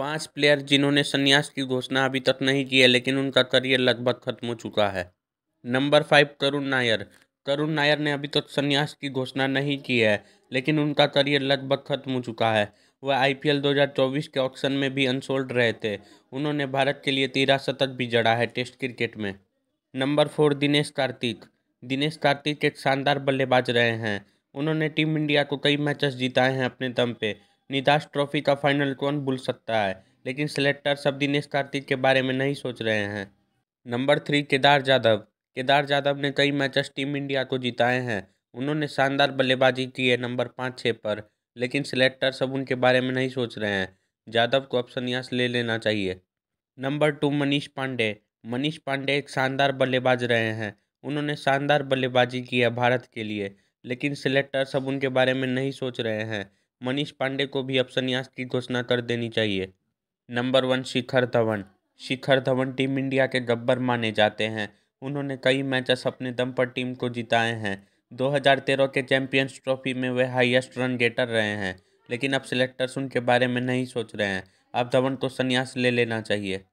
पांच प्लेयर जिन्होंने संन्यास की घोषणा अभी तक नहीं की है लेकिन उनका करियर लगभग खत्म हो चुका है नंबर फाइव करुण नायर करुण नायर ने अभी तक संन्यास की घोषणा नहीं की है लेकिन उनका करियर लगभग खत्म हो चुका है वह आईपीएल 2024 के ऑक्शन में भी अनसोल्ड रहे थे उन्होंने भारत के लिए तेरह शतक भी जड़ा है टेस्ट क्रिकेट में नंबर फोर दिनेश कार्तिक दिनेश कार्तिक एक शानदार बल्लेबाज रहे हैं उन्होंने टीम इंडिया को कई मैचेस जिताए हैं अपने दम पे निदास ट्रॉफी का फाइनल कौन भूल सकता है लेकिन सिलेक्टर सब दिनेश कार्तिक के बारे में नहीं सोच रहे हैं नंबर थ्री केदार यादव केदार यादव ने कई मैचेस टीम इंडिया को जिताए हैं उन्होंने शानदार बल्लेबाजी की है नंबर पाँच छः पर लेकिन सिलेक्टर सब उनके बारे में नहीं सोच रहे हैं यादव को अब संन्यास ले लेना चाहिए नंबर टू मनीष पांडे मनीष पांडे एक शानदार बल्लेबाज रहे हैं उन्होंने शानदार बल्लेबाजी की है भारत के लिए लेकिन सिलेक्टर सब उनके बारे में नहीं सोच रहे हैं मनीष पांडे को भी अब संन्यास की घोषणा कर देनी चाहिए number one Shikhar Dhawan Shikhar Dhawan team India के गब्बर माने जाते हैं उन्होंने कई मैचेस अपने दम पर टीम को जिताए हैं 2013 के चैंपियंस ट्रॉफी में वे हाईएस्ट रन गेटर रहे हैं लेकिन अब सिलेक्टर्स उनके बारे में नहीं सोच रहे हैं अब धवन को संन्यास ले लेना चाहिए